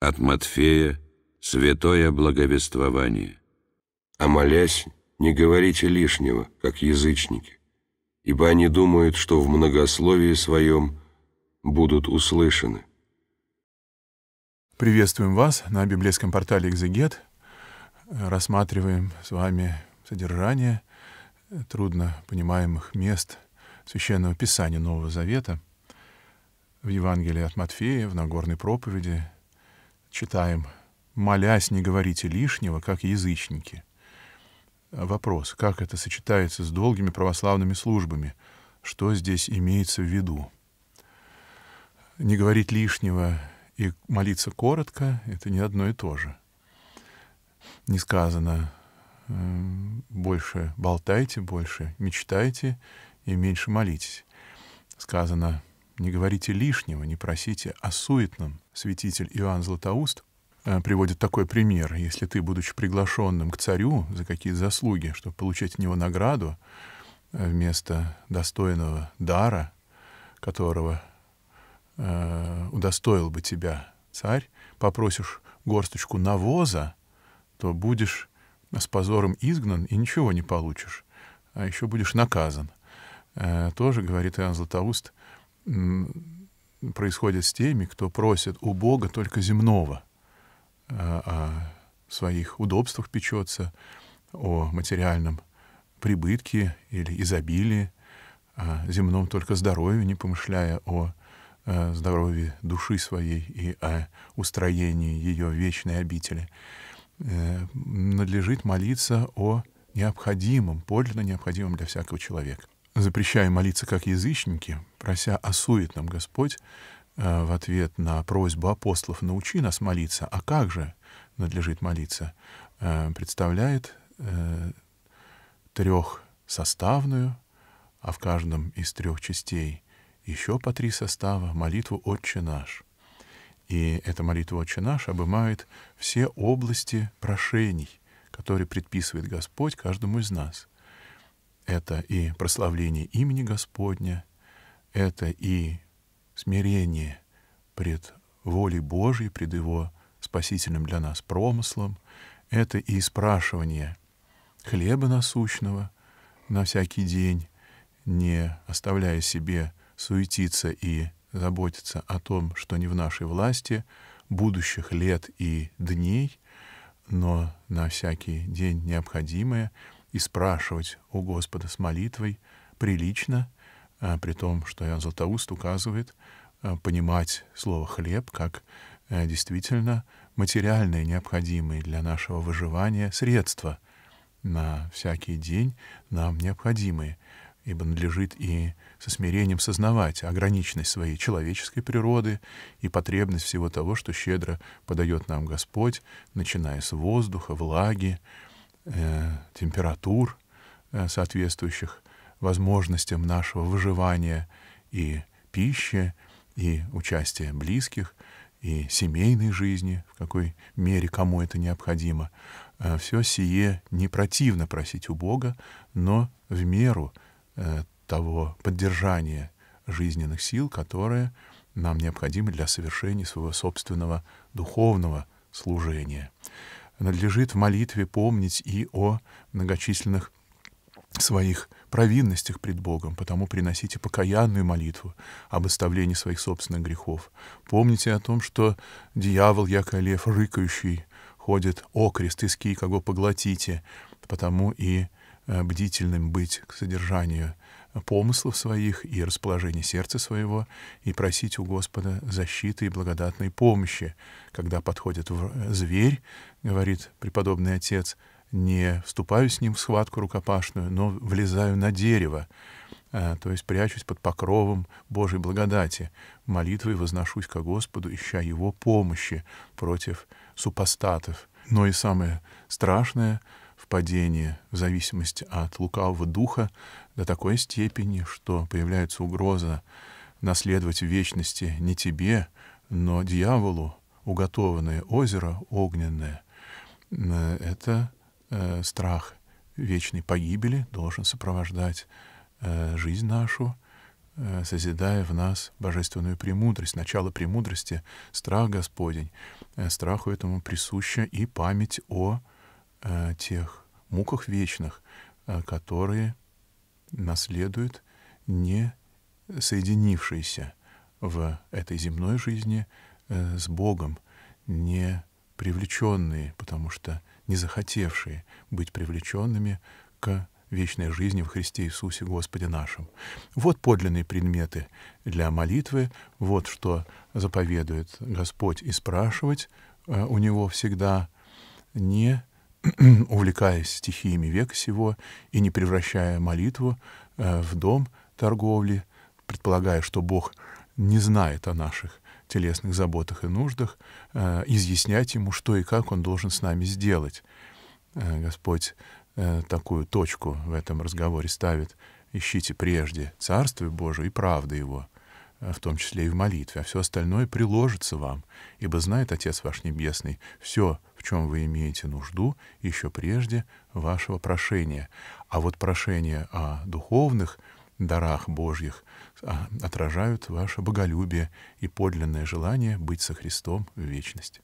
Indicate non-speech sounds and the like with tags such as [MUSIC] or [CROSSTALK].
От Матфея святое благовествование. А молясь, не говорите лишнего, как язычники, ибо они думают, что в многословии своем будут услышаны. Приветствуем вас на библейском портале «Экзегет». Рассматриваем с вами содержание трудно понимаемых мест Священного Писания Нового Завета в Евангелии от Матфея, в Нагорной проповеди – читаем, «Молясь, не говорите лишнего, как язычники». Вопрос, как это сочетается с долгими православными службами? Что здесь имеется в виду? Не говорить лишнего и молиться коротко — это не одно и то же. Не сказано э, «больше болтайте, больше мечтайте и меньше молитесь». Сказано не говорите лишнего, не просите о суетном. Святитель Иоанн Златоуст э, приводит такой пример. Если ты, будучи приглашенным к царю за какие то заслуги, чтобы получать от него награду, э, вместо достойного дара, которого э, удостоил бы тебя царь, попросишь горсточку навоза, то будешь с позором изгнан и ничего не получишь, а еще будешь наказан. Э, тоже, говорит Иоанн Златоуст, происходит с теми, кто просит у Бога только земного, о а, а своих удобствах печется, о материальном прибытке или изобилии, о а земном только здоровье, не помышляя о здоровье души своей и о устроении ее вечной обители, э, надлежит молиться о необходимом, подлинно необходимом для всякого человека запрещая молиться как язычники, прося о суетном Господь, э, в ответ на просьбу апостолов «научи нас молиться», а как же надлежит молиться, э, представляет э, трехсоставную, а в каждом из трех частей еще по три состава молитву «Отче наш». И эта молитва «Отче наш» обымает все области прошений, которые предписывает Господь каждому из нас — это и прославление имени Господня, это и смирение пред волей Божией, пред Его спасительным для нас промыслом, это и спрашивание хлеба насущного на всякий день, не оставляя себе суетиться и заботиться о том, что не в нашей власти, будущих лет и дней, но на всякий день необходимое — и спрашивать у Господа с молитвой прилично, а, при том, что Иоанн Златоуст указывает а, понимать слово «хлеб» как э, действительно материальное, необходимое для нашего выживания средство на всякий день нам необходимые, ибо надлежит и со смирением сознавать ограниченность своей человеческой природы и потребность всего того, что щедро подает нам Господь, начиная с воздуха, влаги, Э, температур, э, соответствующих возможностям нашего выживания и пищи, и участия близких, и семейной жизни, в какой мере кому это необходимо. Э, все сие не противно просить у Бога, но в меру того поддержания жизненных сил, которые нам необходимы для совершения своего собственного духовного служения надлежит в молитве помнить и о многочисленных своих провинностях пред Богом, потому приносите покаянную молитву об оставлении своих собственных грехов. Помните о том, что дьявол, яко лев, рыкающий, ходит окрест из кий, кого поглотите, потому и э, бдительным быть к содержанию помыслов своих и расположения сердца своего и просить у Господа защиты и благодатной помощи. Когда подходит э, зверь, говорит преподобный отец, не вступаю с ним в схватку рукопашную, но влезаю на дерево, э, то есть прячусь под покровом Божьей благодати, молитвой возношусь ко Господу, ища Его помощи против супостатов. Но и самое страшное — впадение в зависимости от лукавого духа до такой степени, что появляется угроза наследовать в вечности не тебе, но дьяволу уготованное озеро огненное. Это э, страх вечной погибели должен сопровождать э, жизнь нашу, э, созидая в нас божественную премудрость, начало премудрости, страх Господень. Э, страху этому присуща и память о э, тех муках вечных, э, которые наследуют не соединившиеся в этой земной жизни э, с Богом, не привлеченные, потому что не захотевшие быть привлеченными к вечной жизни в Христе Иисусе Господе нашим. Вот подлинные предметы для молитвы, вот что заповедует Господь и спрашивать э, у Него всегда, не [CLEARS THROAT] увлекаясь стихиями века сего и не превращая молитву э, в дом торговли, предполагая, что Бог не знает о наших телесных заботах и нуждах, э, изъяснять ему, что и как он должен с нами сделать. Э, Господь э, такую точку в этом разговоре ставит. Ищите прежде Царствие Божие и правду Его — Э, в том числе и в молитве, а все остальное приложится вам, ибо знает Отец ваш Небесный все, в чем вы имеете нужду, еще прежде вашего прошения. А вот прошение о духовных дарах Божьих а, отражают ваше боголюбие и подлинное желание быть со Христом в вечность.